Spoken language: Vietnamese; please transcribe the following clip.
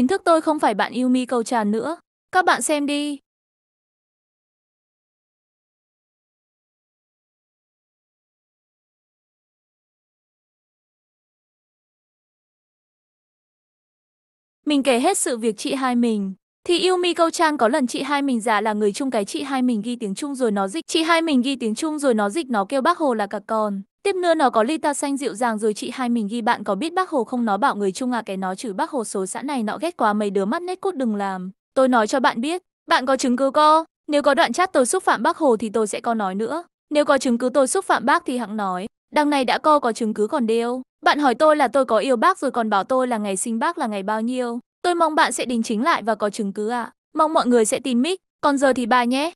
chính thức tôi không phải bạn Yumi cầu tràn nữa. Các bạn xem đi. Mình kể hết sự việc chị hai mình. Thì Yumi Câu Trang có lần chị hai mình giả là người chung cái chị hai mình ghi tiếng Trung rồi nó dịch. Chị hai mình ghi tiếng Trung rồi nó dịch nó kêu bác Hồ là cả con. Tiếp nữa nó có ly ta xanh dịu dàng rồi chị hai mình ghi bạn có biết bác Hồ không nó bảo người Trung à cái nó chửi bác Hồ số xã này nọ ghét quá mấy đứa mắt nét cốt đừng làm. Tôi nói cho bạn biết, bạn có chứng cứ co, nếu có đoạn chat tôi xúc phạm bác Hồ thì tôi sẽ có nói nữa. Nếu có chứng cứ tôi xúc phạm bác thì hãng nói, đằng này đã co có chứng cứ còn đeo. Bạn hỏi tôi là tôi có yêu bác rồi còn bảo tôi là ngày sinh bác là ngày bao nhiêu. Tôi mong bạn sẽ đính chính lại và có chứng cứ ạ. À. Mong mọi người sẽ tin mic. Còn giờ thì bà nhé.